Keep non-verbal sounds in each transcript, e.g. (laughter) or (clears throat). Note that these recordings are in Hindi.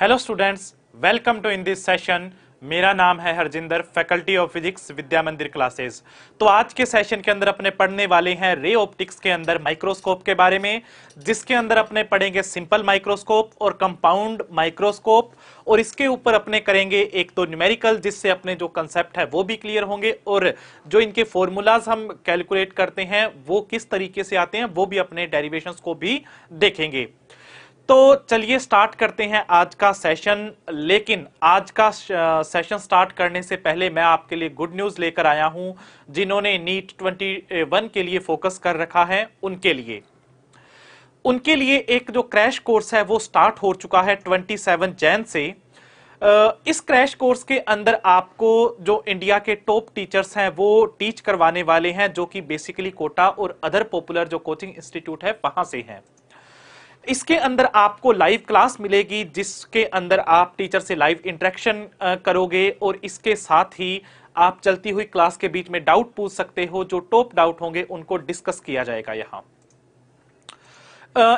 Hello students welcome to in this session मेरा नाम है Harjinder faculty of physics Vidya Mandir classes तो आज के सेशन के अंदर अपने पढ़ने वाले हैं रे ऑप्टिक्स के अंदर माइक्रोस्कोप के बारे में जिसके अंदर अपने पढ़ेंगे सिंपल माइक्रोस्कोप और कंपाउंड माइक्रोस्कोप और इसके ऊपर अपने करेंगे एक तो न्यूमेरिकल जिससे अपने जो कंसेप्ट है वो भी क्लियर होंगे और जो इनके फॉर्मूलाज हम कैलकुलेट करते हैं वो किस तरीके से आते हैं वो भी अपने डेरिवेशन को भी देखेंगे तो चलिए स्टार्ट करते हैं आज का सेशन लेकिन आज का सेशन स्टार्ट करने से पहले मैं आपके लिए गुड न्यूज़ लेकर आया हूं जिन्होंने नीट 21 के लिए फोकस कर रखा है उनके लिए उनके लिए एक जो क्रैश कोर्स है वो स्टार्ट हो चुका है 27 जैन से इस क्रैश कोर्स के अंदर आपको जो इंडिया के टॉप टीचर्स हैं वो टीच करवाने वाले हैं जो कि बेसिकली कोटा और अदर पॉपुलर जो कोचिंग इंस्टीट्यूट है वहां से हैं इसके अंदर आपको लाइव क्लास मिलेगी जिसके अंदर आप टीचर से लाइव इंटरेक्शन करोगे और इसके साथ ही आप चलती हुई क्लास के बीच में डाउट पूछ सकते हो जो टॉप डाउट होंगे उनको डिस्कस किया जाएगा यहाँ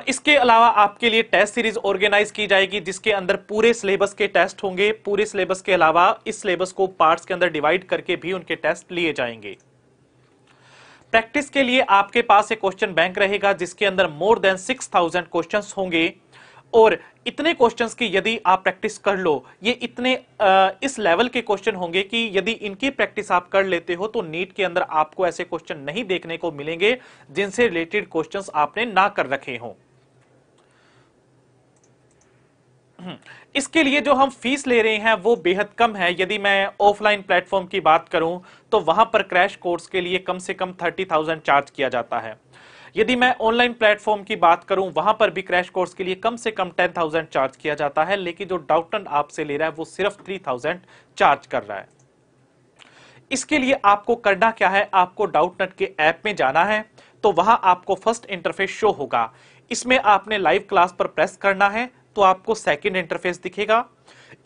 इसके अलावा आपके लिए टेस्ट सीरीज ऑर्गेनाइज की जाएगी जिसके अंदर पूरे सिलेबस के टेस्ट होंगे पूरे सिलेबस के अलावा इस सिलेबस को पार्ट्स के अंदर डिवाइड करके भी उनके टेस्ट लिए जाएंगे प्रैक्टिस के लिए आपके पास एक क्वेश्चन बैंक रहेगा जिसके अंदर more than six thousand question होंगे और इतने क्वेश्चंस की यदि आप प्रैक्टिस कर लो ये इतने आ, इस लेवल के क्वेश्चन होंगे कि यदि इनकी प्रैक्टिस आप कर लेते हो तो नीट के अंदर आपको ऐसे क्वेश्चन नहीं देखने को मिलेंगे जिनसे रिलेटेड क्वेश्चंस आपने ना कर रखे हों इसके लिए जो हम फीस ले रहे हैं वो बेहद कम है यदि मैं ऑफलाइन प्लेटफॉर्म की बात करूं तो वहां पर क्रैश कोर्स के लिए कम से कम थर्टी थाउजेंड चार्ज किया जाता है यदि मैं ऑनलाइन प्लेटफॉर्म की बात करूं वहां पर भी क्रैश कोर्स के लिए कम से कम टेन थाउजेंड चार्ज किया जाता है लेकिन जो डाउट आपसे ले रहा है वो सिर्फ थ्री थाउजेंड चार्ज कर रहा है इसके लिए आपको करना क्या है आपको डाउट के ऐप में जाना है तो वहां आपको फर्स्ट इंटरफेस शो होगा इसमें आपने लाइव क्लास पर प्रेस करना है तो आपको सेकेंड इंटरफेस दिखेगा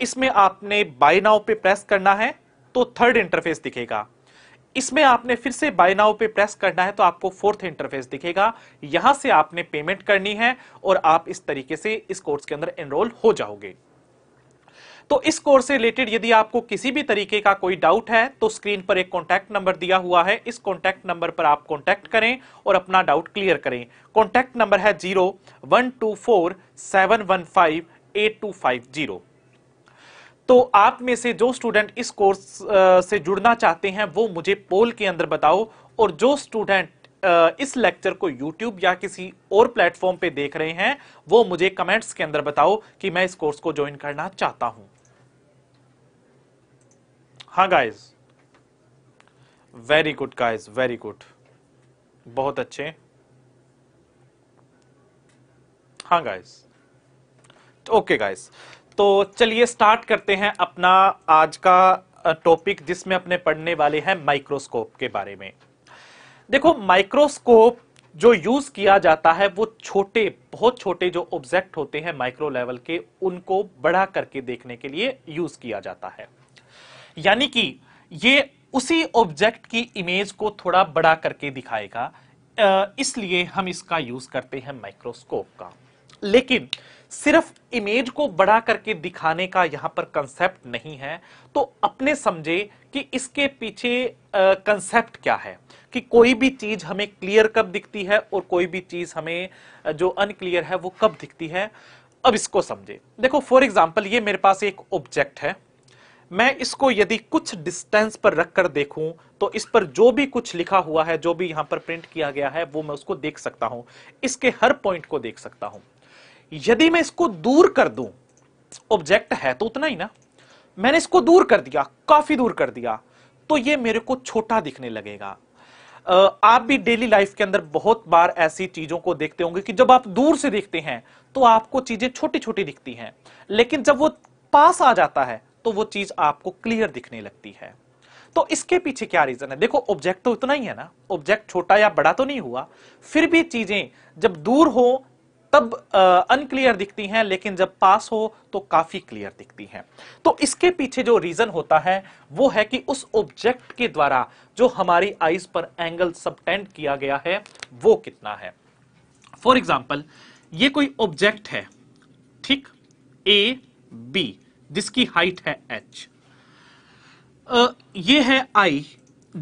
इसमें आपने बाय नाउ पे प्रेस करना है तो थर्ड इंटरफेस दिखेगा इसमें आपने फिर से बाय नाउ पे प्रेस करना है तो आपको फोर्थ इंटरफेस दिखेगा यहां से आपने पेमेंट करनी है और आप इस तरीके से इस कोर्स के अंदर एनरोल हो जाओगे तो इस कोर्स से रिलेटेड यदि आपको किसी भी तरीके का कोई डाउट है तो स्क्रीन पर एक कॉन्टैक्ट नंबर दिया हुआ है इस कॉन्टैक्ट नंबर पर आप कॉन्टैक्ट करें और अपना डाउट क्लियर करें कॉन्टैक्ट नंबर है zero one two four seven one five eight two five zero तो आप में से जो स्टूडेंट इस कोर्स से जुड़ना चाहते हैं वो मुझे पोल के अंदर बताओ और जो स्टूडेंट इस लेक्चर को YouTube या किसी और प्लेटफॉर्म पे देख रहे हैं वो मुझे कमेंट्स के अंदर बताओ कि मैं इस कोर्स को ज्वाइन करना चाहता हूं हाँ guys very good guys very good बहुत अच्छे हाँ गाइज ओके गाइज तो चलिए स्टार्ट करते हैं अपना आज का टॉपिक जिसमें अपने पढ़ने वाले हैं माइक्रोस्कोप के बारे में देखो माइक्रोस्कोप जो यूज किया जाता है वो छोटे बहुत छोटे जो ऑब्जेक्ट होते हैं माइक्रो लेवल के उनको बड़ा करके देखने के लिए यूज किया जाता है यानी कि ये उसी ऑब्जेक्ट की इमेज को थोड़ा बड़ा करके दिखाएगा इसलिए हम इसका यूज करते हैं माइक्रोस्कोप का लेकिन सिर्फ इमेज को बड़ा करके दिखाने का यहां पर कंसेप्ट नहीं है तो अपने समझे कि इसके पीछे कंसेप्ट क्या है कि कोई भी चीज हमें क्लियर कब दिखती है और कोई भी चीज हमें जो अनक्लियर है वो कब दिखती है अब इसको समझे देखो फॉर एग्जाम्पल ये मेरे पास एक ऑब्जेक्ट है मैं इसको यदि कुछ डिस्टेंस पर रखकर देखूं तो इस पर जो भी कुछ लिखा हुआ है जो भी यहां पर प्रिंट किया गया है वो मैं उसको देख सकता हूं इसके हर पॉइंट को देख सकता हूं यदि मैं इसको दूर कर दू ऑब्जेक्ट है तो उतना ही ना मैंने इसको दूर कर दिया काफी दूर कर दिया तो ये मेरे को छोटा दिखने लगेगा आप भी डेली लाइफ के अंदर बहुत बार ऐसी चीजों को देखते होंगे कि जब आप दूर से देखते हैं तो आपको चीजें छोटी छोटी दिखती हैं लेकिन जब वो पास आ जाता है तो वो चीज आपको क्लियर दिखने लगती है तो इसके पीछे क्या रीजन है देखो ऑब्जेक्ट तो उतना ही है ना ऑब्जेक्ट छोटा या बड़ा तो नहीं हुआ फिर भी चीजें जब दूर हो तब अनक्लियर दिखती हैं लेकिन जब पास हो तो काफी क्लियर दिखती हैं तो इसके पीछे जो रीजन होता है वो है कि उस ऑब्जेक्ट के द्वारा जो हमारी आईज पर एंगल सबटेंड किया गया है वो कितना है फॉर एग्जाम्पल ये कोई ऑब्जेक्ट है ठीक ए बी जिसकी हाइट है एच ये है आई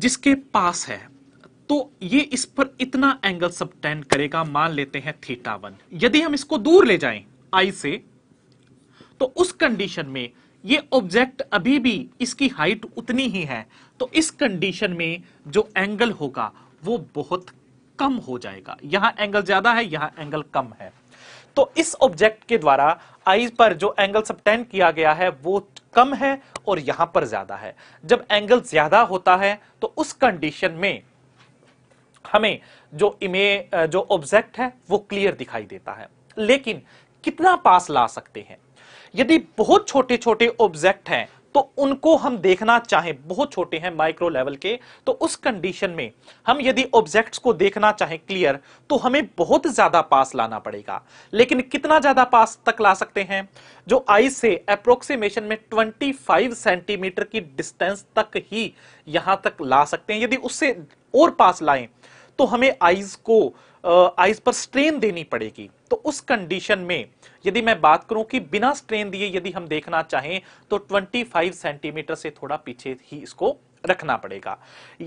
जिसके पास है तो ये इस पर इतना एंगल सबटेंड करेगा मान लेते हैं थीटा वन यदि हम इसको दूर ले जाएं आई से तो उस कंडीशन में ये ऑब्जेक्ट अभी भी इसकी हाइट उतनी ही है तो इस कंडीशन में जो एंगल होगा वो बहुत कम हो जाएगा यहां एंगल ज्यादा है यहां एंगल कम है तो इस ऑब्जेक्ट के द्वारा आई पर जो एंगल सब किया गया है वो कम है और यहां पर ज्यादा है जब एंगल ज्यादा होता है तो उस कंडीशन में हमें जो इमे जो ऑब्जेक्ट है वो क्लियर दिखाई देता है लेकिन कितना पास ला सकते हैं यदि बहुत छोटे छोटे ऑब्जेक्ट हैं तो उनको हम देखना चाहें बहुत छोटे हैं माइक्रो लेवल के तो उस कंडीशन में हम यदि ऑब्जेक्ट्स को देखना चाहें क्लियर तो हमें बहुत ज्यादा पास लाना पड़ेगा लेकिन कितना ज्यादा पास तक ला सकते हैं जो आई से अप्रोक्सीमेशन में 25 सेंटीमीटर की डिस्टेंस तक ही यहां तक ला सकते हैं यदि उससे और पास लाएं तो हमें आईज को आइज पर स्ट्रेन देनी पड़ेगी तो उस कंडीशन में यदि मैं बात करूं कि बिना स्ट्रेन दिए यदि हम देखना चाहें तो 25 सेंटीमीटर से थोड़ा पीछे ही इसको रखना पड़ेगा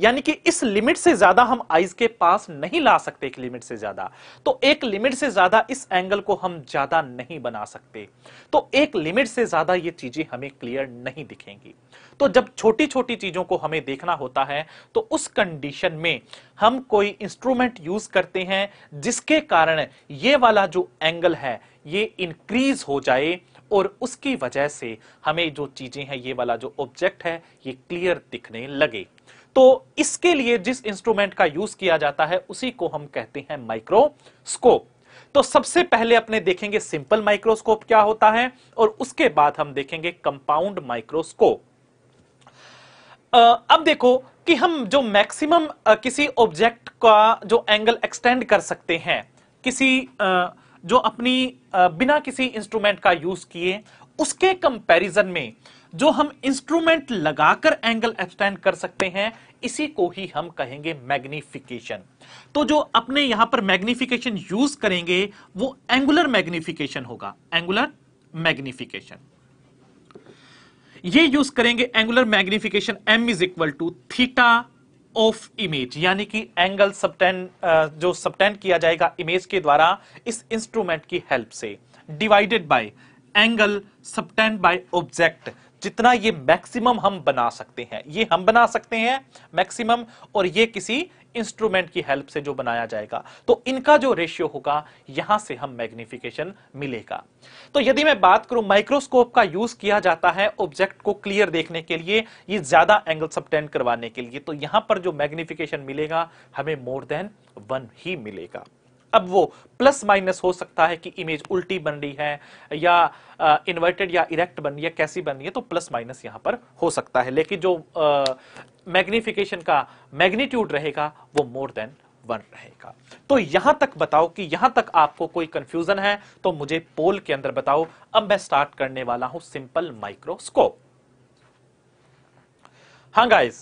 यानी कि इस लिमिट से ज्यादा हम आईज के पास नहीं ला सकते एक लिमिट से ज्यादा तो एक लिमिट से ज्यादा इस एंगल को हम ज्यादा नहीं बना सकते तो एक लिमिट से ज्यादा ये चीजें हमें क्लियर नहीं दिखेंगी तो जब छोटी छोटी चीजों को हमें देखना होता है तो उस कंडीशन में हम कोई इंस्ट्रूमेंट यूज करते हैं जिसके कारण ये वाला जो एंगल है ये इंक्रीज हो जाए और उसकी वजह से हमें जो चीजें हैं ये वाला जो ऑब्जेक्ट है ये क्लियर दिखने लगे तो इसके लिए जिस इंस्ट्रूमेंट का यूज किया जाता है उसी को हम कहते हैं माइक्रोस्कोप तो सबसे पहले अपने देखेंगे सिंपल माइक्रोस्कोप क्या होता है और उसके बाद हम देखेंगे कंपाउंड माइक्रोस्कोप अब देखो कि हम जो मैक्सिमम किसी ऑब्जेक्ट का जो एंगल एक्सटेंड कर सकते हैं किसी आ, जो अपनी बिना किसी इंस्ट्रूमेंट का यूज किए उसके कंपैरिजन में जो हम इंस्ट्रूमेंट लगाकर एंगल एक्सटेंड कर सकते हैं इसी को ही हम कहेंगे मैग्निफिकेशन तो जो अपने यहां पर मैग्निफिकेशन यूज करेंगे वो एंगुलर मैग्निफिकेशन होगा एंगुलर मैग्निफिकेशन ये यूज करेंगे angular magnification M is equal to theta of image यानी कि एंगल सबटेंड जो सबटेंड किया जाएगा इमेज के द्वारा इस इंस्ट्रूमेंट की हेल्प से divided by angle subtended by object जितना ये मैक्सिमम हम बना सकते हैं ये हम बना सकते हैं मैक्सिमम और ये किसी इंस्ट्रूमेंट की हेल्प से जो बनाया जाएगा तो इनका जो रेशियो होगा यहां से हम मैग्निफिकेशन मिलेगा तो यदि मैं बात करूं माइक्रोस्कोप का यूज किया जाता है ऑब्जेक्ट को क्लियर देखने के लिए ये ज्यादा एंगल सबटेंड करवाने के लिए तो यहां पर जो मैग्निफिकेशन मिलेगा हमें मोर देन वन ही मिलेगा अब वो प्लस माइनस हो सकता है कि इमेज उल्टी बन रही है या इन्वर्टेड या इरेक्ट बन रही है कैसी बन रही है तो प्लस माइनस यहां पर हो सकता है लेकिन जो मैग्निफिकेशन का मैग्नीट्यूड रहेगा वो मोर देन वन रहेगा तो यहां तक बताओ कि यहां तक आपको कोई कंफ्यूजन है तो मुझे पोल के अंदर बताओ अब मैं स्टार्ट करने वाला हूं सिंपल माइक्रोस्कोप हाँ गाइस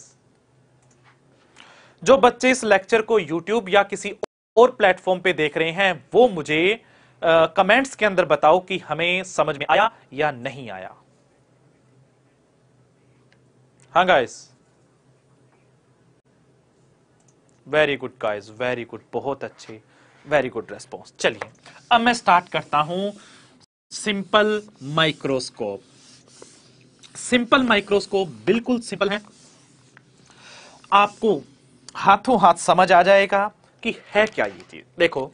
जो बच्चे इस लेक्चर को यूट्यूब या किसी और प्लेटफॉर्म पे देख रहे हैं वो मुझे कमेंट्स के अंदर बताओ कि हमें समझ में आया या नहीं आया हाँ guys very good guys very good बहुत अच्छे वेरी गुड रेस्पॉन्स चलिए अब मैं स्टार्ट करता हूं सिंपल माइक्रोस्कोप सिंपल माइक्रोस्कोप बिल्कुल सिंपल है आपको हाथों हाथ समझ आ जाएगा कि है क्या ये चीज देखो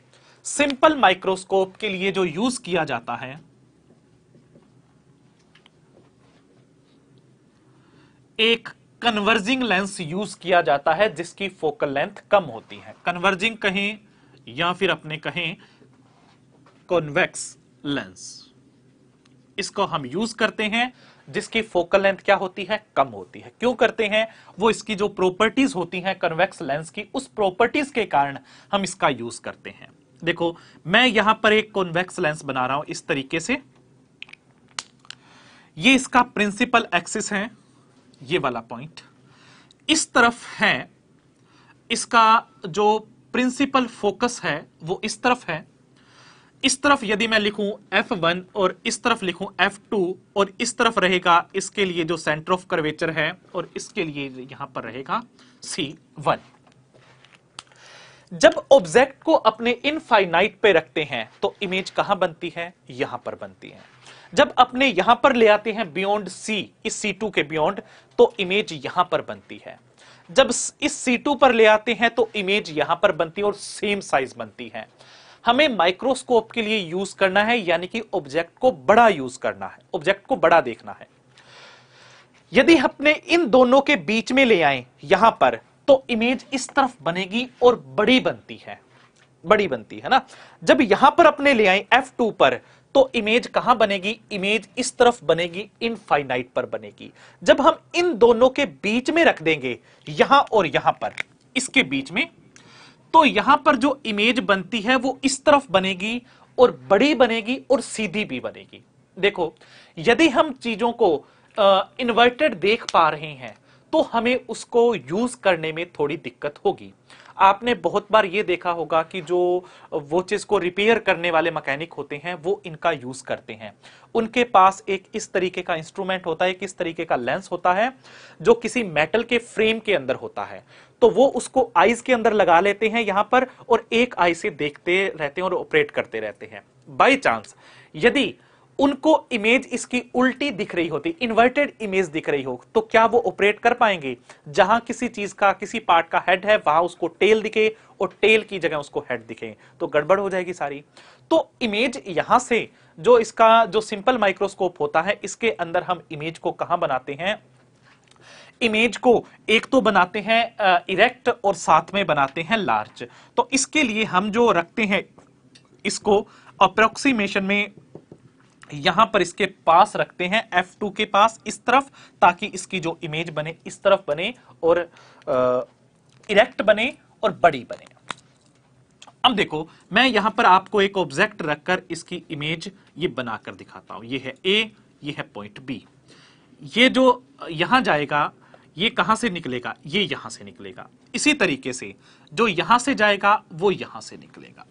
सिंपल माइक्रोस्कोप के लिए जो यूज किया जाता है एक कन्वर्जिंग लेंस यूज किया जाता है जिसकी फोकल लेंथ कम होती है कन्वर्जिंग कहें या फिर अपने कहें कॉन्वेक्स लेंस इसको हम यूज करते हैं जिसकी फोकल लेंथ क्या होती है कम होती है क्यों करते हैं वो इसकी जो प्रॉपर्टीज होती हैं कन्वेक्स लेंस की उस प्रॉपर्टीज के कारण हम इसका यूज करते हैं देखो मैं यहां पर एक कॉन्वेक्स लेंस बना रहा हूं इस तरीके से ये इसका प्रिंसिपल एक्सिस है ये वाला पॉइंट इस तरफ है इसका जो प्रिंसिपल फोकस है वो इस तरफ है इस तरफ यदि मैं लिखूं F1 और इस तरफ लिखूं F2 और इस तरफ रहेगा इसके लिए जो सेंटर ऑफ कर्वेचर है और इसके लिए यहां पर रहेगा C1 जब ऑब्जेक्ट को अपने इनफाइनाइट पे रखते हैं तो इमेज कहां बनती है यहां पर बनती है जब अपने यहां पर ले आते हैं बियॉन्ड C इस C2 के बियॉन्ड तो इमेज यहां पर बनती है जब इस C2 पर ले आते हैं तो इमेज यहां पर बनती है और सेम साइज बनती है हमें माइक्रोस्कोप के लिए यूज करना है यानी कि ऑब्जेक्ट को बड़ा यूज करना है ऑब्जेक्ट को बड़ा देखना है यदि हमने इन दोनों के बीच में ले आए यहां पर तो इमेज इस तरफ बनेगी और बड़ी बनती है बड़ी बनती है ना जब यहां पर अपने ले आए F2 पर तो इमेज कहां बनेगी इमेज इस तरफ बनेगी इनफाइनाइट पर बनेगी जब हम इन दोनों के बीच में रख देंगे यहां और यहां पर इसके बीच में तो यहां पर जो इमेज बनती है वो इस तरफ बनेगी और बड़ी बनेगी और सीधी भी बनेगी देखो यदि हम चीजों को इन्वर्टेड देख पा रहे हैं तो हमें उसको यूज करने में थोड़ी दिक्कत होगी आपने बहुत बार ये देखा होगा कि जो वो चीज को रिपेयर करने वाले मैकेनिक होते हैं वो इनका यूज करते हैं उनके पास एक इस तरीके का इंस्ट्रूमेंट होता है किस इस तरीके का लेंस होता है जो किसी मेटल के फ्रेम के अंदर होता है तो वो उसको आईज के अंदर लगा लेते हैं यहां पर और एक आई से देखते रहते हैं और ऑपरेट करते रहते हैं बाई चांस यदि उनको इमेज इसकी उल्टी दिख रही होती इन्वर्टेड इमेज दिख रही हो तो क्या वो ऑपरेट कर पाएंगे जहां किसी चीज का किसी पार्ट का हेड है वहां उसको टेल दिखे और टेल की जगह उसको हेड दिखे तो गड़बड़ हो जाएगी सारी तो इमेज यहां से जो इसका जो सिंपल माइक्रोस्कोप होता है इसके अंदर हम इमेज को कहां बनाते हैं इमेज को एक तो बनाते हैं इरेक्ट और साथ में बनाते हैं लार्ज तो इसके लिए हम जो रखते हैं इसको अप्रोक्सीमेशन में यहां पर इसके पास रखते हैं F2 के पास इस तरफ ताकि इसकी जो इमेज बने इस तरफ बने और इरेक्ट बने और बड़ी बने अब देखो मैं यहां पर आपको एक ऑब्जेक्ट रखकर इसकी इमेज ये बनाकर दिखाता हूं ये है ए ये है पॉइंट बी ये जो यहां जाएगा ये कहां से निकलेगा ये यहां से निकलेगा इसी तरीके से जो यहां से जाएगा वो यहां से निकलेगा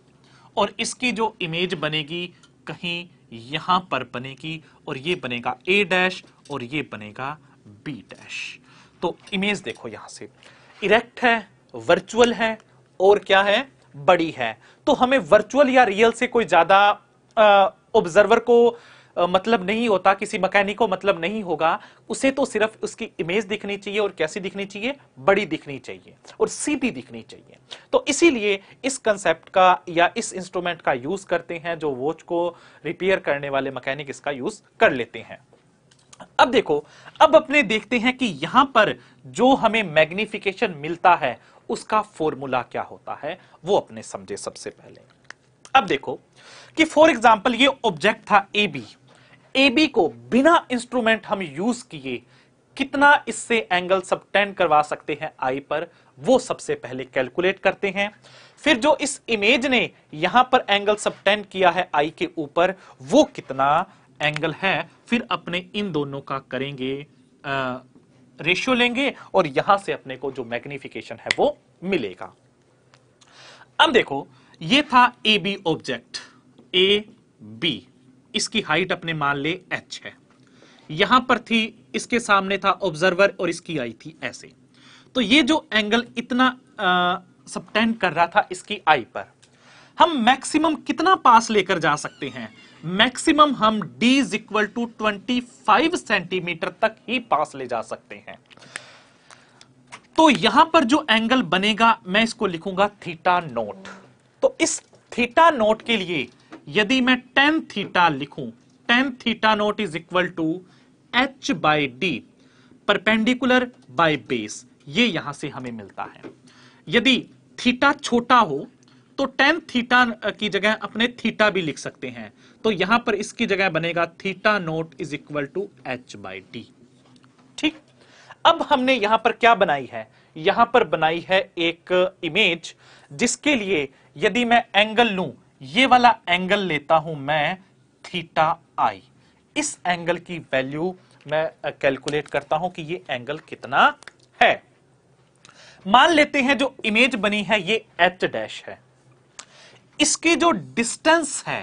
और इसकी जो इमेज बनेगी कहीं यहां पर बनेगी और ये बनेगा ए डैश और ये बनेगा बी डैश तो इमेज देखो यहां से इरेक्ट है वर्चुअल है और क्या है बड़ी है तो हमें वर्चुअल या रियल से कोई ज्यादा ऑब्जर्वर को मतलब नहीं होता किसी मैकेनिक को मतलब नहीं होगा उसे तो सिर्फ उसकी इमेज दिखनी चाहिए और कैसी दिखनी चाहिए बड़ी दिखनी चाहिए और सीधी दिखनी चाहिए तो इसीलिए इस कंसेप्ट का या इस इंस्ट्रूमेंट का यूज करते हैं जो वॉच को रिपेयर करने वाले मैकेनिक इसका यूज कर लेते हैं अब देखो अब अपने देखते हैं कि यहां पर जो हमें मैग्निफिकेशन मिलता है उसका फॉर्मूला क्या होता है वो अपने समझे सबसे पहले अब देखो कि फॉर एग्जाम्पल ये ऑब्जेक्ट था ए बी ए बी को बिना इंस्ट्रूमेंट हम यूज किए कितना इससे एंगल सबटेंड करवा सकते हैं आई पर वो सबसे पहले कैलकुलेट करते हैं फिर जो इस इमेज ने यहां पर एंगल सबटेंड किया है आई के ऊपर वो कितना एंगल है फिर अपने इन दोनों का करेंगे रेशियो लेंगे और यहां से अपने को जो मैग्निफिकेशन है वो मिलेगा अब देखो ये था A B object A B इसकी हाइट अपने मान ले एच है यहां पर थी इसके सामने था ऑब्जर्वर और इसकी आई थी ऐसे तो ये जो एंगल इतना सबटेंड कर रहा था इसकी आई पर हम मैक्सिमम कितना पास लेकर जा सकते हैं मैक्सिमम हम d is equal to twenty centimetre तक ही पास ले जा सकते हैं तो यहां पर जो एंगल बनेगा मैं इसको लिखूंगा थीटा नोट तो इस थीटा नोट के लिए यदि मैं टेन थीटा लिखूं tan theta nought is equal to H by D perpendicular by base ये यहां से हमें मिलता है यदि थीटा छोटा हो तो टेन थीटा की जगह अपने थीटा भी लिख सकते हैं तो यहां पर इसकी जगह बनेगा theta nought is equal to H by D ठीक अब हमने यहां पर क्या बनाई है यहां पर बनाई है एक इमेज जिसके लिए यदि मैं एंगल लू ये वाला एंगल लेता हूं मैं थीटा आई इस एंगल की वैल्यू मैं कैलकुलेट करता हूं कि ये एंगल कितना है मान लेते हैं जो इमेज बनी है ये एच डैश है इसके जो डिस्टेंस है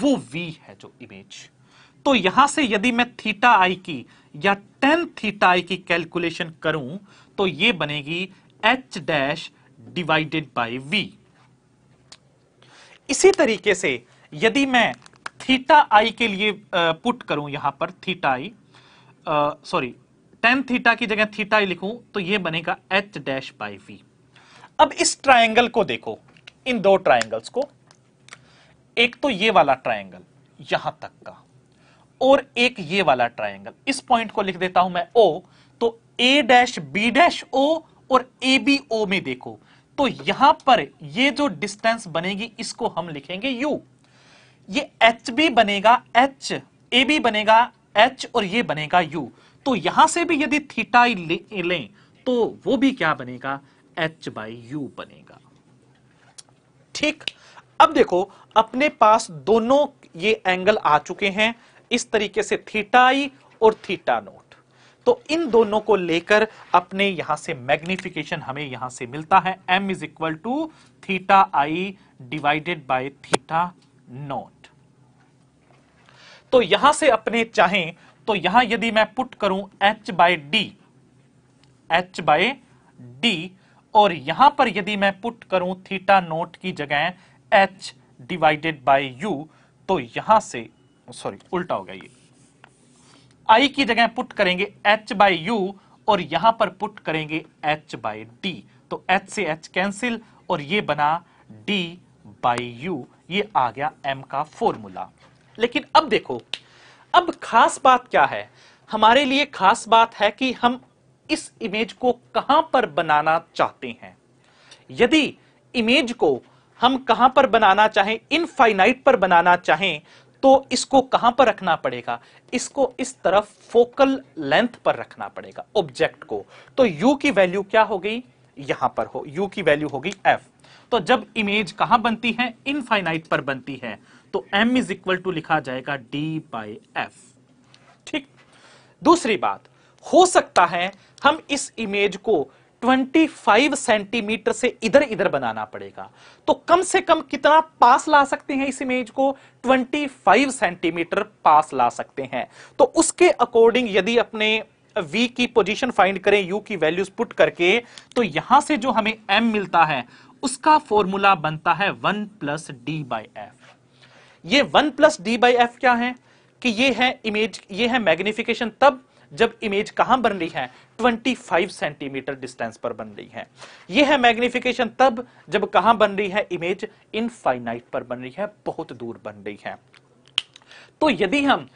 वो v है जो इमेज तो यहां से यदि मैं थीटा आई की या टेन थीटा आई की कैलकुलेशन करूं तो ये बनेगी H dash divided by V इसी तरीके से यदि मैं थीटा आई के लिए पुट करूं यहां पर theta I sorry tan theta की जगह थीटा आई लिखूं तो ये बनेगा एच डैश बाई वी अब इस ट्राइंगल को देखो इन दो ट्राइंगल्स को एक तो ये वाला ट्राइंगल यहां तक का और एक ये वाला ट्राइंगल इस पॉइंट को लिख देता हूं मैं ओ तो A dash B dash O और ए बी ओ में देखो तो यहां पर ये जो डिस्टेंस बनेगी इसको हम लिखेंगे यू ये एच बी बनेगा एच ए बी बनेगा एच और ये बनेगा यू तो यहां से भी यदि थीटा लें ले, तो वो भी क्या बनेगा एच बाई यू बनेगा ठीक अब देखो अपने पास दोनों ये एंगल आ चुके हैं इस तरीके से थीटाई और थीटा नोट तो इन दोनों को लेकर अपने यहां से मैग्निफिकेशन हमें यहां से मिलता है m is equal to theta i divided by theta nought तो यहां से अपने चाहें तो यहां यदि मैं पुट करूं h by d h by d और यहां पर यदि मैं पुट करूं थीटा नोट की जगह एच डिवाइडेड बाय यू तो यहां से सॉरी उल्टा हो गया ये आई की जगह पुट करेंगे एच बाई यू और यहां पर पुट करेंगे एच बाई डी तो एच से एच कैंसिल और ये बना डी बाई यू ये आ गया एम का फॉर्मूला लेकिन अब देखो अब खास बात क्या है हमारे लिए खास बात है कि हम इस इमेज को कहां पर बनाना चाहते हैं यदि इमेज को हम कहां पर बनाना चाहें इनफाइनाइट पर बनाना चाहें तो इसको कहां पर रखना पड़ेगा इसको इस तरफ फोकल लेंथ पर रखना पड़ेगा ऑब्जेक्ट को तो u की वैल्यू क्या हो गई यहां पर हो u की वैल्यू होगी f तो जब इमेज कहां बनती है इनफाइनाइट पर बनती है तो m इज इक्वल टू लिखा जाएगा d बाई एफ ठीक दूसरी बात हो सकता है हम इस इमेज को 25 सेंटीमीटर से इधर इधर बनाना पड़ेगा तो कम से कम कितना पास ला सकते हैं इस इमेज को 25 सेंटीमीटर पास ला सकते हैं तो उसके अकॉर्डिंग यदि अपने v की पोजीशन फाइंड करें u की वैल्यूज पुट करके तो यहां से जो हमें m मिलता है उसका फॉर्मूला बनता है 1 प्लस डी बाई एफ ये one plus d by f क्या है कि ये है इमेज ये है मैग्निफिकेशन तब जब इमेज कहां बन रही है 25 सेंटीमीटर डिस्टेंस पर बन रही है यह है मैग्निफिकेशन तब जब कहां बन रही है इमेज इनफाइनाइट पर बन रही है बहुत दूर बन रही है तो यदि हम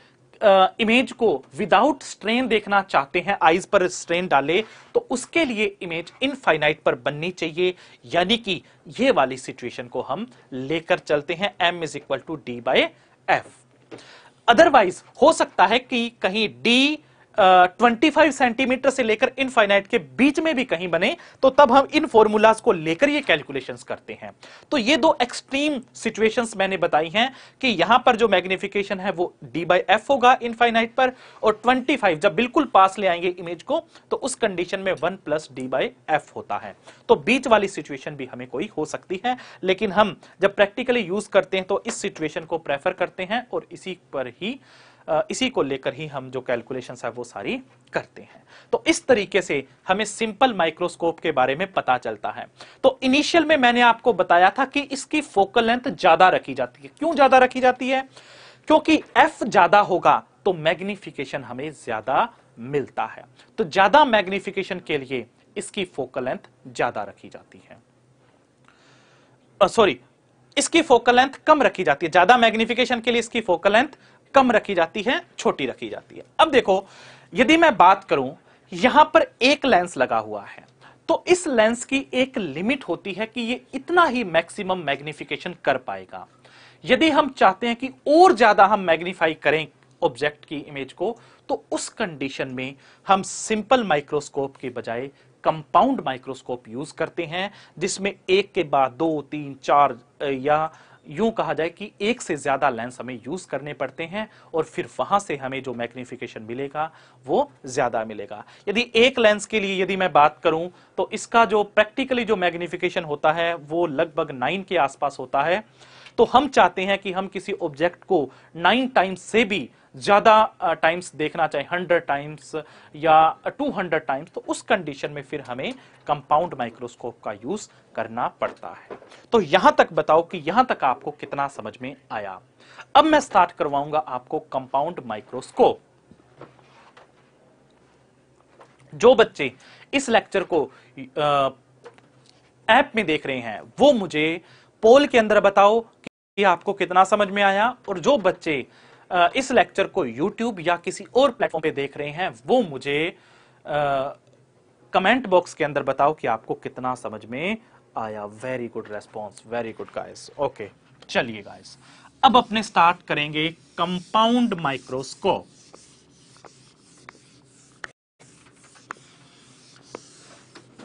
इमेज को विदाउट स्ट्रेन देखना चाहते हैं आईज पर स्ट्रेन डाले तो उसके लिए इमेज इनफाइनाइट पर बननी चाहिए यानी कि ये वाली सिचुएशन को हम लेकर चलते हैं m is equal to d by f otherwise हो सकता है कि कहीं डी ट्वेंटी फाइव सेंटीमीटर से लेकर इनफाइनाइट के बीच में भी कहीं बने तो तब हम इन फॉर्मूलाज को लेकर ये कैलकुलेशंस करते हैं तो ये दो एक्सट्रीम सिचुएशंस मैंने बताई हैं कि यहां पर जो मैग्निफिकेशन है वो डी बाई एफ होगा इनफाइनाइट पर और 25 जब बिल्कुल पास ले आएंगे इमेज को तो उस कंडीशन में one plus d by f होता है तो बीच वाली सिचुएशन भी हमें कोई हो सकती है लेकिन हम जब प्रैक्टिकली यूज करते हैं तो इस सिचुएशन को प्रेफर करते हैं और इसी पर ही इसी को लेकर ही हम जो कैलकुलेशंस है वो सारी करते हैं तो इस तरीके से हमें सिंपल माइक्रोस्कोप के बारे में पता चलता है तो इनिशियल में मैंने आपको बताया था कि इसकी फोकल लेंथ ज्यादा रखी जाती है क्यों ज्यादा रखी जाती है क्योंकि एफ ज्यादा होगा तो मैग्निफिकेशन हमें ज्यादा मिलता है तो ज्यादा मैग्निफिकेशन के लिए इसकी फोकल लेंथ ज्यादा रखी जाती है सॉरी इसकी फोकल लेंथ कम रखी जाती है ज्यादा मैग्निफिकेशन के लिए इसकी फोकल लेंथ कम रखी जाती है छोटी रखी जाती है अब देखो यदि मैं बात करूं यहां पर एक लेंस लगा हुआ है तो इस लेंस की एक लिमिट होती है कि ये इतना ही मैक्सिमम मैग्निफिकेशन कर पाएगा यदि हम चाहते हैं कि और ज्यादा हम मैग्निफाई करें ऑब्जेक्ट की इमेज को तो उस कंडीशन में हम सिंपल माइक्रोस्कोप के बजाय कंपाउंड माइक्रोस्कोप यूज करते हैं जिसमें एक के बाद दो तीन चार या यूं कहा जाए कि एक से ज्यादा लेंस हमें यूज करने पड़ते हैं और फिर वहां से हमें जो मैग्निफिकेशन मिलेगा वो ज्यादा मिलेगा यदि एक लेंस के लिए यदि मैं बात करूं तो इसका जो प्रैक्टिकली जो मैग्निफिकेशन होता है वो लगभग नाइन के आसपास होता है तो हम चाहते हैं कि हम किसी ऑब्जेक्ट को नाइन टाइम्स से भी ज़्यादा टाइम्स देखना चाहे हंड्रेड टाइम्स या टू हंड्रेड टाइम्स तो उस कंडीशन में फिर हमें कंपाउंड माइक्रोस्कोप का यूज़ करना पड़ता है तो यहां तक बताओ कि यहां तक आपको कितना समझ में आया अब मैं स्टार्ट करवाऊंगा आपको कंपाउंड माइक्रोस्कोप जो बच्चे इस लेक्चर को ऐप में देख रहे हैं वो मुझे पोल के अंदर बताओ कि आपको कितना समझ में आया और जो बच्चे इस लेक्चर को यूट्यूब या किसी और प्लेटफॉर्म पे देख रहे हैं वो मुझे कमेंट बॉक्स के अंदर बताओ कि आपको कितना समझ में आया very good response very good guys okay चलिए गाइस अब अपने स्टार्ट करेंगे कंपाउंड माइक्रोस्कोप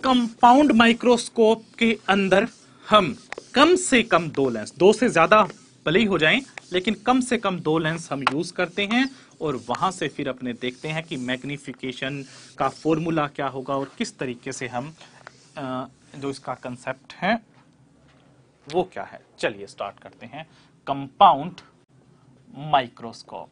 कंपाउंड माइक्रोस्कोप के अंदर हम कम से कम दो लेंस दो से ज्यादा भले ही हो जाएं लेकिन कम से कम दो लेंस हम यूज करते हैं और वहां से फिर अपने देखते हैं कि मैग्निफिकेशन का फॉर्मूला क्या होगा और किस तरीके से हम जो इसका कंसेप्ट है वो क्या है चलिए स्टार्ट करते हैं कंपाउंड माइक्रोस्कोप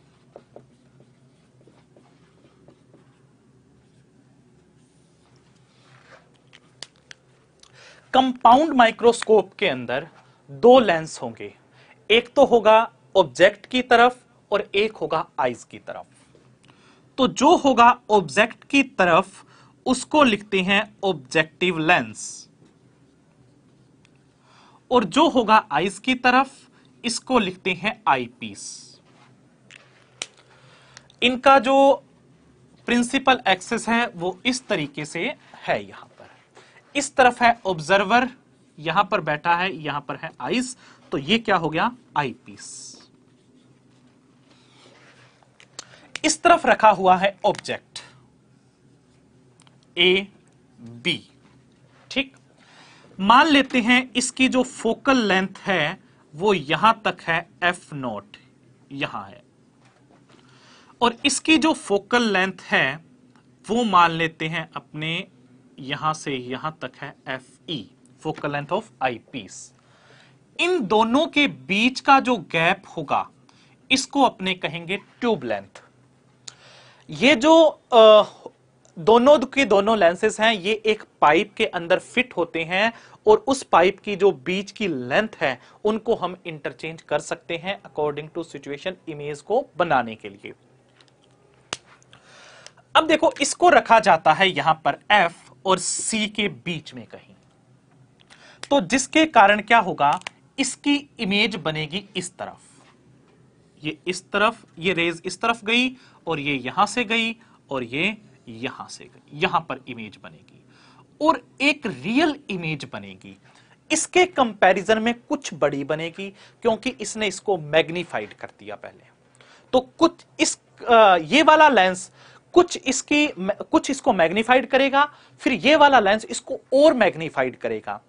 कंपाउंड माइक्रोस्कोप के अंदर दो लेंस होंगे एक तो होगा ऑब्जेक्ट की तरफ और एक होगा आइज की तरफ तो जो होगा ऑब्जेक्ट की तरफ उसको लिखते हैं ऑब्जेक्टिव लेंस और जो होगा आइज की तरफ इसको लिखते हैं आई पीस इनका जो प्रिंसिपल एक्सेस है वो इस तरीके से है यहां पर इस तरफ है ऑब्जर्वर यहां पर बैठा है यहां पर है आइस तो ये क्या हो गया आई पीस इस तरफ रखा हुआ है ऑब्जेक्ट ए बी ठीक मान लेते हैं इसकी जो फोकल लेंथ है वो यहां तक है एफ नॉट यहां है और इसकी जो फोकल लेंथ है वो मान लेते हैं अपने यहां से यहां तक है f e focal length of eyepiece इन दोनों के बीच का जो गैप होगा इसको अपने कहेंगे ट्यूब लेंथ ये जो आ, दोनों के दोनों लेंसेज हैं ये एक पाइप के अंदर फिट होते हैं और उस पाइप की जो बीच की लेंथ है उनको हम इंटरचेंज कर सकते हैं अकॉर्डिंग टू सिचुएशन इमेज को बनाने के लिए अब देखो इसको रखा जाता है यहां पर F और C के बीच में कहीं तो जिसके कारण क्या होगा इसकी इमेज बनेगी इस तरफ ये इस तरफ ये रेज इस तरफ गई और ये यहां से गई और ये यहां से गई यहां पर इमेज बनेगी और एक रियल इमेज बनेगी इसके कंपैरिजन में कुछ बड़ी बनेगी क्योंकि इसने इसको मैग्नीफाइड कर दिया पहले तो कुछ इस ये वाला लेंस कुछ इसकी कुछ इसको मैग्नीफाइड करेगा फिर ये वाला लेंस इसको और मैग्नीफाइड करेगा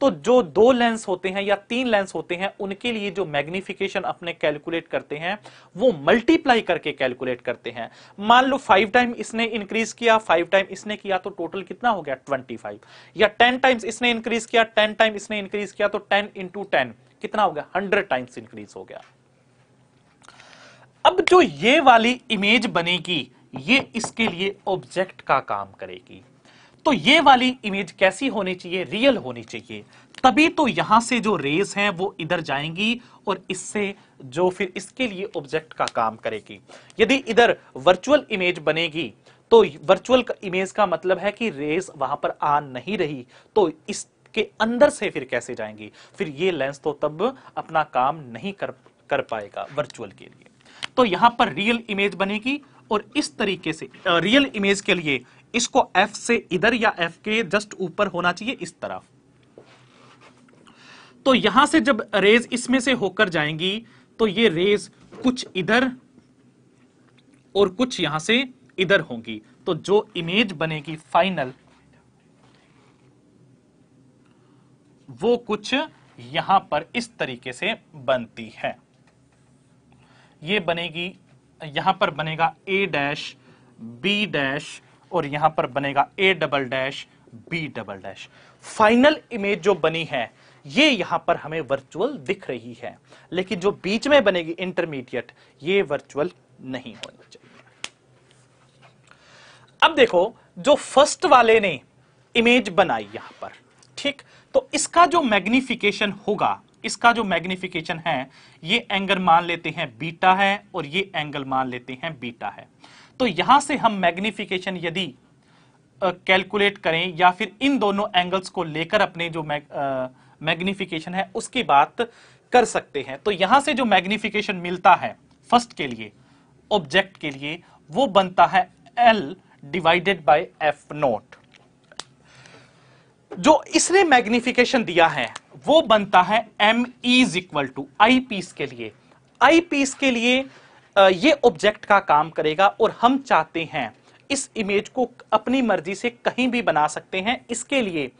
तो जो दो लेंस होते हैं या तीन लेंस होते हैं उनके लिए जो मैग्निफिकेशन अपने कैलकुलेट करते हैं वो मल्टीप्लाई करके कैलकुलेट करते हैं मान लो फाइव टाइम इसने इंक्रीज किया फाइव टाइम इसने किया तो टोटल कितना हो गया ट्वेंटी फाइव या टेन टाइम्स इसने इंक्रीज किया टेन टाइम इसने इंक्रीज किया तो टेन इंटू टेन कितना हो गया हंड्रेड टाइम्स इंक्रीज हो गया अब जो ये वाली इमेज बनेगी ये इसके लिए ऑब्जेक्ट का काम करेगी तो ये वाली इमेज कैसी होनी चाहिए रियल होनी चाहिए तभी तो यहां से जो रेज हैं वो इधर जाएंगी और इससे जो फिर इसके लिए ऑब्जेक्ट का काम करेगी यदि इधर वर्चुअल इमेज बनेगी तो वर्चुअल इमेज का मतलब है कि रेज वहां पर आ नहीं रही तो इसके अंदर से फिर कैसे जाएंगी फिर ये लेंस तो तब अपना काम नहीं कर कर पाएगा वर्चुअल के लिए तो यहां पर रियल इमेज बनेगी और इस तरीके से रियल इमेज के लिए इसको एफ से इधर या एफ के जस्ट ऊपर होना चाहिए इस तरफ तो यहां से जब रेज इसमें से होकर जाएंगी तो ये रेज कुछ इधर और कुछ यहां से इधर होंगी तो जो इमेज बनेगी फाइनल वो कुछ यहां पर इस तरीके से बनती है ये बनेगी यहां पर बनेगा ए डैश बी डैश और यहां पर बनेगा A double dash B double dash final image जो बनी है ये यहां पर हमें वर्चुअल दिख रही है लेकिन जो बीच में बनेगी इंटरमीडिएट ये वर्चुअल नहीं होनी चाहिए अब देखो जो फर्स्ट वाले ने इमेज बनाई यहां पर ठीक तो इसका जो मैग्निफिकेशन होगा इसका जो मैग्निफिकेशन है ये एंगल मान लेते हैं बीटा है और ये एंगल मान लेते हैं बीटा है तो यहां से हम मैग्निफिकेशन यदि कैलकुलेट uh, करें या फिर इन दोनों एंगल्स को लेकर अपने जो मैग्निफिकेशन uh, है उसकी बात कर सकते हैं तो यहां से जो मैग्निफिकेशन मिलता है फर्स्ट के लिए ऑब्जेक्ट के लिए वो बनता है L divided by f nought जो इसने मैग्निफिकेशन दिया है वो बनता है m is equal to eyepiece के लिए आई पीस के लिए ये ऑब्जेक्ट का काम करेगा और हम चाहते हैं इस इमेज को अपनी मर्जी से कहीं भी बना सकते हैं इसके लिए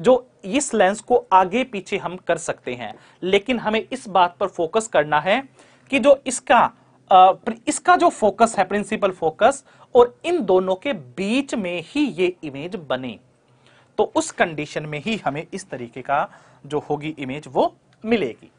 जो इस लेंस को आगे पीछे हम कर सकते हैं लेकिन हमें इस बात पर फोकस करना है कि जो इसका इसका जो फोकस है प्रिंसिपल फोकस और इन दोनों के बीच में ही ये इमेज बने तो उस कंडीशन में ही हमें इस तरीके का जो होगी इमेज वो मिलेगी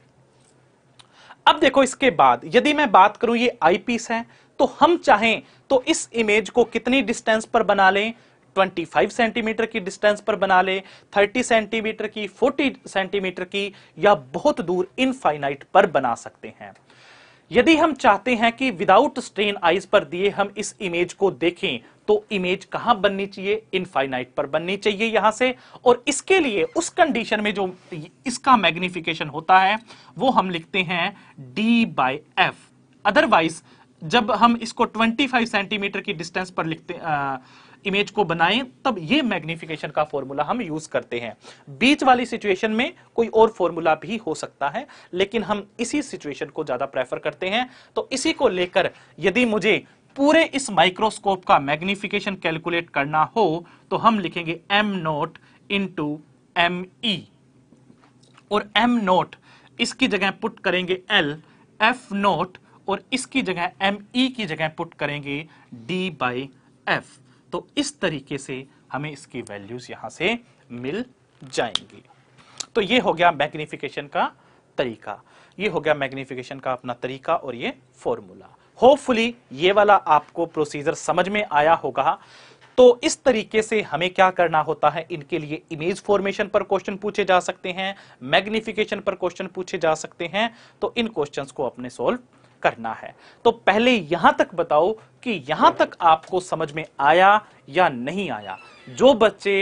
अब देखो इसके बाद यदि मैं बात करूं ये आईपीस हैं तो हम चाहें तो इस इमेज को कितनी डिस्टेंस पर बना लें 25 सेंटीमीटर की डिस्टेंस पर बना ले 30 सेंटीमीटर की 40 सेंटीमीटर की या बहुत दूर इनफाइनाइट पर बना सकते हैं यदि हम चाहते हैं कि विदाउट स्ट्रेन आइज पर दिए हम इस इमेज को देखें तो इमेज कहां बननी चाहिए इनफाइनाइट पर बननी चाहिए यहां से और इसके लिए उस कंडीशन में जो इसका मैग्निफिकेशन होता है वो हम लिखते हैं डी बाई एफ अदरवाइज जब हम इसको 25 सेंटीमीटर की डिस्टेंस पर लिखते आ, इमेज को बनाएं तब ये मैग्निफिकेशन का फॉर्मूला हम यूज करते हैं बीच वाली सिचुएशन में कोई और फॉर्मूला भी हो सकता है लेकिन हम इसी सिचुएशन को ज्यादा प्रेफर करते हैं तो इसी को लेकर यदि मुझे पूरे इस माइक्रोस्कोप का मैग्निफिकेशन कैलकुलेट करना हो तो हम लिखेंगे m nought into m e और एम नोट इसकी जगह पुट करेंगे एल एफ नोट और इसकी जगह एम ई e की जगह पुट करेंगे डी बाई एफ तो इस तरीके से हमें इसकी वैल्यूज यहां से मिल जाएंगी तो ये हो गया मैग्निफिकेशन का तरीका ये हो गया मैग्निफिकेशन का अपना तरीका और ये फॉर्मूला होपफुली ये वाला आपको प्रोसीजर समझ में आया होगा तो इस तरीके से हमें क्या करना होता है इनके लिए इमेज फॉर्मेशन पर क्वेश्चन पूछे जा सकते हैं मैग्निफिकेशन पर क्वेश्चन पूछे जा सकते हैं तो इन क्वेश्चंस को अपने सॉल्व करना है तो पहले यहां तक बताओ कि यहां तक आपको समझ में आया या नहीं आया जो बच्चे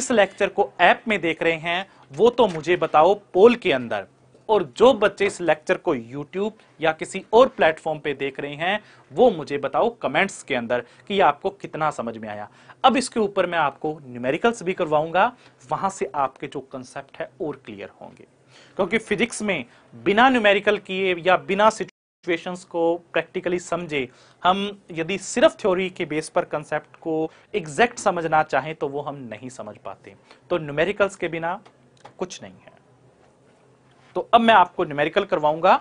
इस लेक्चर को ऐप में देख रहे हैं वो तो मुझे बताओ पोल के अंदर और जो बच्चे इस लेक्चर को YouTube या किसी और प्लेटफॉर्म पे देख रहे हैं वो मुझे बताओ कमेंट्स के अंदर कि आपको कितना समझ में आया अब इसके ऊपर मैं आपको न्यूमेरिकल्स भी करवाऊंगा वहां से आपके जो कंसेप्ट है और क्लियर होंगे क्योंकि फिजिक्स में बिना न्यूमेरिकल किए या बिना सिचुएशंस को प्रैक्टिकली समझे हम यदि सिर्फ थ्योरी के बेस पर कंसेप्ट को एग्जैक्ट समझना चाहें तो वो हम नहीं समझ पाते तो न्यूमेरिकल्स के बिना कुछ नहीं है तो अब मैं आपको न्यूमेरिकल करवाऊंगा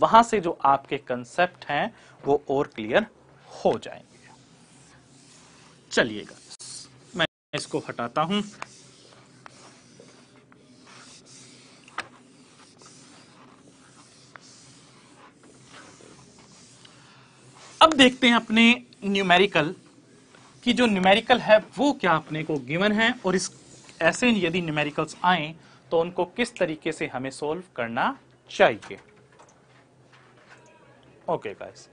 वहां से जो आपके कंसेप्ट हैं वो और क्लियर हो जाएंगे चलिएगा मैं इसको हटाता हूं अब देखते हैं अपने न्यूमेरिकल की जो न्यूमेरिकल है वो क्या अपने को गिवन है और इस ऐसे यदि न्यूमेरिकल्स आए तो उनको किस तरीके से हमें सोल्व करना चाहिए ओके okay गाइस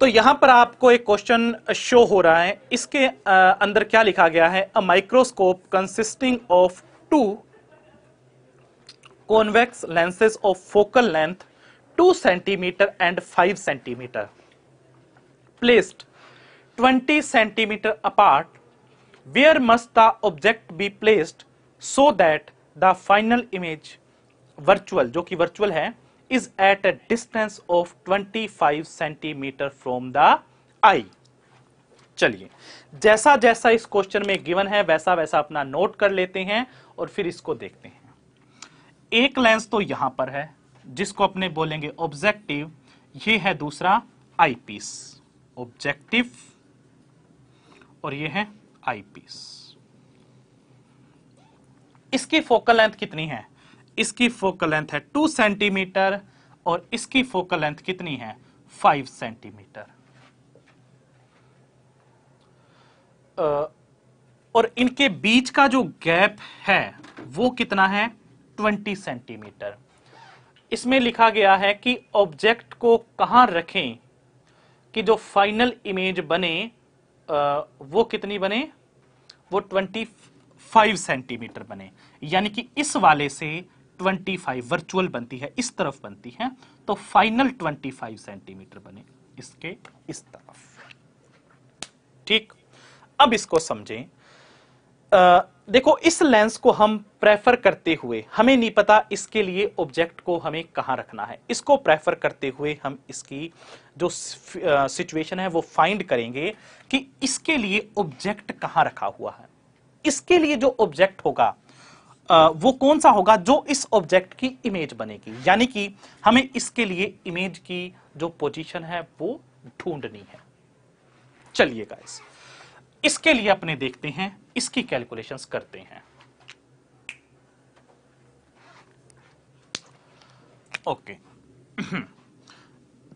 तो यहां पर आपको एक क्वेश्चन शो हो रहा है इसके अंदर क्या लिखा गया है a microscope consisting of two convex lenses of focal length two centimetre and five centimetre placed 20 cm apart, where must the object be placed so that the final image virtual jo ki virtual hai, is at a distance of 25 cm from the eye. चलिए जैसा जैसा इस क्वेश्चन में गिवन है वैसा वैसा अपना नोट कर लेते हैं और फिर इसको देखते हैं एक लेंस तो यहां पर है जिसको अपने बोलेंगे ऑब्जेक्टिव ये है दूसरा आईपीस ऑब्जेक्टिव और ये है आईपीस इसकी फोकल लेंथ कितनी है इसकी फोकल लेंथ है टू सेंटीमीटर और इसकी फोकल लेंथ कितनी है फाइव सेंटीमीटर और इनके बीच का जो गैप है वो कितना है ट्वेंटी सेंटीमीटर इसमें लिखा गया है कि ऑब्जेक्ट को कहां रखें कि जो फाइनल इमेज बने वो कितनी बने वो 25 सेंटीमीटर बने यानी कि इस वाले से 25 वर्चुअल बनती है इस तरफ बनती है तो फाइनल 25 सेंटीमीटर बने इसके इस तरफ ठीक अब इसको समझें देखो इस लेंस को हम प्रेफर करते हुए हमें नहीं पता इसके लिए ऑब्जेक्ट को हमें कहां रखना है इसको प्रेफर करते हुए हम इसकी जो सिचुएशन है वो फाइंड करेंगे कि इसके लिए ऑब्जेक्ट कहां रखा हुआ है इसके लिए जो ऑब्जेक्ट होगा वो कौन सा होगा जो इस ऑब्जेक्ट की इमेज बनेगी यानी कि हमें इसके लिए इमेज की जो पोजीशन है वो ढूंढनी है चलिए गाइस इसके लिए अपने देखते हैं इसकी कैलकुलेशंस करते हैं ओके okay. (clears throat)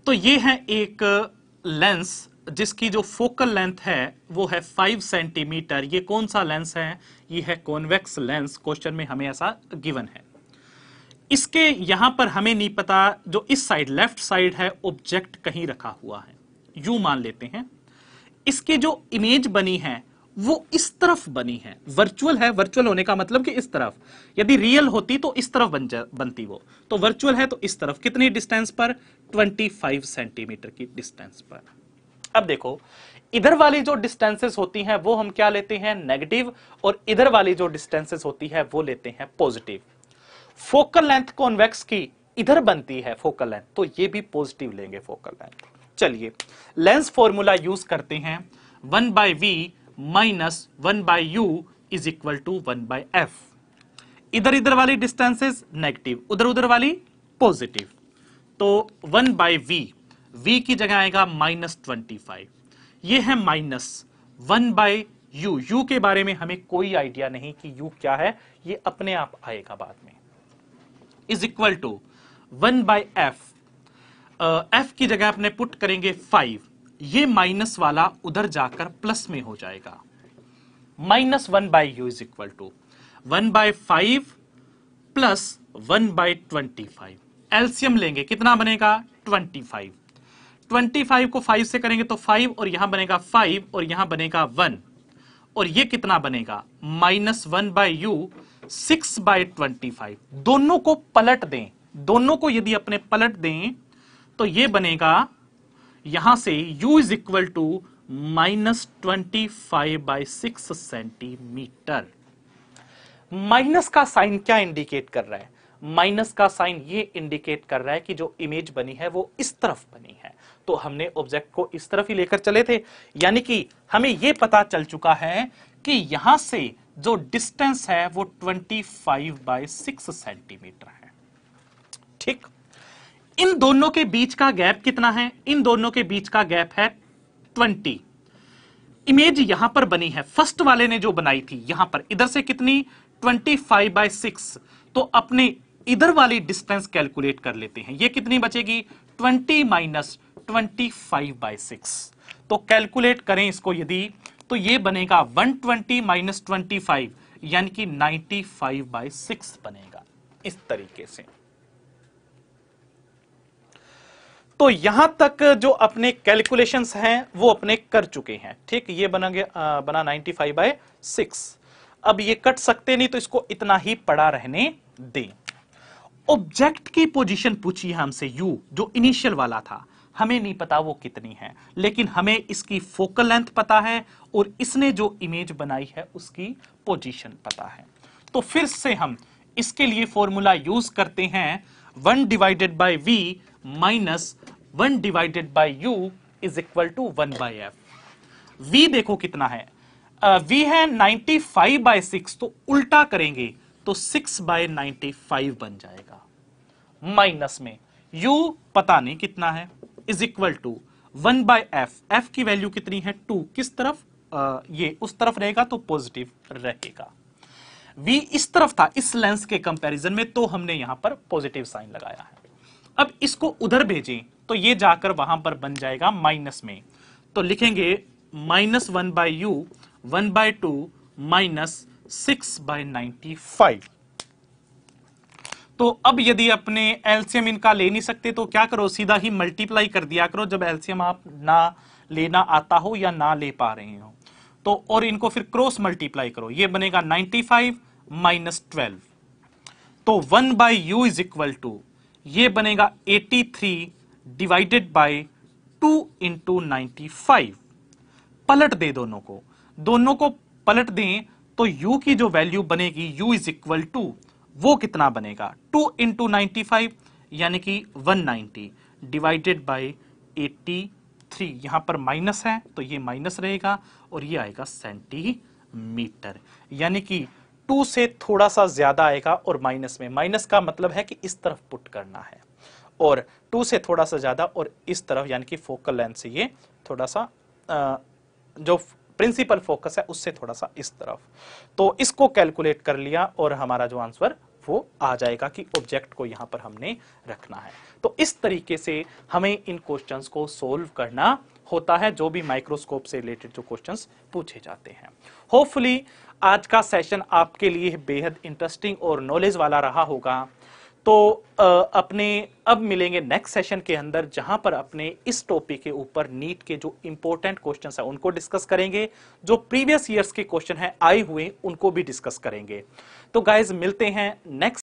तो ये है एक लेंस जिसकी जो फोकल लेंथ है वो है फाइव सेंटीमीटर ये कौन सा लेंस है ये है कॉन्वेक्स लेंस क्वेश्चन में हमें ऐसा गिवन है इसके यहां पर हमें नहीं पता जो इस साइड लेफ्ट साइड है ऑब्जेक्ट कहीं रखा हुआ है यू मान लेते हैं इसकी जो इमेज बनी है वो इस तरफ बनी है वर्चुअल है वर्चुअल होने का मतलब कि इस तरफ यदि रियल होती तो इस तरफ बन बनती वो तो वर्चुअल है तो इस तरफ कितनी डिस्टेंस पर 25 सेंटीमीटर की डिस्टेंस पर अब देखो इधर वाली जो डिस्टेंसेस होती हैं वो हम क्या लेते हैं नेगेटिव और इधर वाली जो डिस्टेंसेस होती है वो लेते हैं पॉजिटिव फोकल लेंथ कॉन्वेक्स की इधर बनती है फोकल लेंथ तो ये भी पॉजिटिव लेंगे फोकल लेंथ चलिए लेंस फॉर्मूला यूज करते हैं one by v minus one by u is equal to one by f इधर इधर वाली डिस्टेंसेस नेगेटिव उधर उधर वाली पॉजिटिव तो वन बाई वी वी की जगह आएगा माइनस ट्वेंटी फाइव ये है minus one by u u के बारे में हमें कोई आइडिया नहीं कि यू क्या है ये अपने आप आएगा बाद में is equal to one by f f की जगह अपने पुट करेंगे फाइव ये माइनस वाला उधर जाकर प्लस में हो जाएगा minus one by u is equal to one by five plus one by twenty five LCM लेंगे कितना बनेगा ट्वेंटी फाइव ट्वेंटी फाइव को फाइव से करेंगे तो फाइव और यहां बनेगा फाइव और यहां बनेगा वन और ये कितना बनेगा minus one by u six by twenty five दोनों को पलट दें दोनों को यदि अपने पलट दें तो ये बनेगा यहां से u is equal to minus twenty five by six centimetre minus का साइन क्या इंडिकेट कर रहा है माइनस का साइन ये इंडिकेट कर रहा है कि जो इमेज बनी है वो इस तरफ बनी है तो हमने ऑब्जेक्ट को इस तरफ ही लेकर चले थे यानी कि हमें ये पता चल चुका है कि यहां से जो डिस्टेंस है वो 25 बाई सिक्स सेंटीमीटर है ठीक इन दोनों के बीच का गैप कितना है इन दोनों के बीच का गैप है ट्वेंटी इमेज यहां पर बनी है फर्स्ट वाले ने जो बनाई थी यहां पर इधर से कितनी ट्वेंटी फाइव बाई सिक्स तो अपने इधर वाली डिस्टेंस कैलकुलेट कर लेते हैं ये कितनी बचेगी twenty minus twenty five by six तो कैलकुलेट करें इसको यदि तो ये बनेगा one twenty minus twenty five यानी कि नाइन्टी फाइव बाई सिक्स बनेगा इस तरीके से तो यहां तक जो अपने कैलकुलेशन हैं वो अपने कर चुके हैं ठीक ये बना गया बना 95 फाइव बाय सिक्स अब ये कट सकते नहीं तो इसको इतना ही पड़ा रहने दें ऑब्जेक्ट की पोजीशन पूछी है हमसे यू जो इनिशियल वाला था हमें नहीं पता वो कितनी है लेकिन हमें इसकी फोकल लेंथ पता है और इसने जो इमेज बनाई है उसकी पोजीशन पता है तो फिर से हम इसके लिए फॉर्मूला यूज करते हैं one divided by v minus one divided by u is equal to one by f v देखो कितना है वी uh, है 95 फाइव बाय सिक्स तो उल्टा करेंगे तो 6 बाय नाइन्टी बन जाएगा माइनस में u पता नहीं कितना है is equal to one by f f की वैल्यू कितनी है टू किस तरफ आ, ये उस तरफ रहेगा तो पॉजिटिव रहेगा वी इस तरफ था इस लेंस के कंपैरिजन में तो हमने यहां पर पॉजिटिव साइन लगाया है अब इसको उधर भेजें तो ये जाकर वहां पर बन जाएगा माइनस में तो लिखेंगे minus one by u one by two minus six by ninety five तो अब यदि अपने एल्सियम इनका ले नहीं सकते तो क्या करो सीधा ही मल्टीप्लाई कर दिया करो जब एल्सियम आप ना लेना आता हो या ना ले पा रहे हो तो और इनको फिर क्रॉस मल्टीप्लाई करो ये बनेगा 95 माइनस ट्वेल्व तो one by u is equal to ये बनेगा eighty three divided by two into ninety five पलट दे दोनों को दोनों को पलट दें तो u की जो वैल्यू बनेगी u इज इक्वल टू वो कितना बनेगा टू इंटू नाइन्टी यानी कि one ninety divided by three यहां पर माइनस है तो ये माइनस रहेगा और ये आएगा सेंटीमीटर यानी कि टू से थोड़ा सा ज्यादा आएगा और माइनस में माइनस का मतलब है कि इस तरफ पुट करना है और टू से थोड़ा सा ज्यादा और इस तरफ यानी कि फोकल लेंथ से ये थोड़ा सा आ, जो प्रिंसिपल फोकस है उससे थोड़ा सा इस तरफ तो इसको कैलकुलेट कर लिया और हमारा जो आंसर वो आ जाएगा कि ऑब्जेक्ट को यहां पर हमने रखना है तो इस तरीके से हमें इन क्वेश्चंस को सोल्व करना होता है जो भी माइक्रोस्कोप से रिलेटेड जो क्वेश्चंस पूछे जाते हैं होपफुली आज का सेशन आपके लिए बेहद इंटरेस्टिंग और नॉलेज वाला रहा होगा तो अपने अब मिलेंगे नेक्स्ट सेशन के अंदर जहां पर अपने इस टॉपिक के ऊपर नीट के जो इंपॉर्टेंट क्वेश्चन है उनको डिस्कस करेंगे जो प्रीवियस ईयर्स के क्वेश्चन है आए हुए उनको भी डिस्कस करेंगे तो गाइज मिलते हैं नेक्स्ट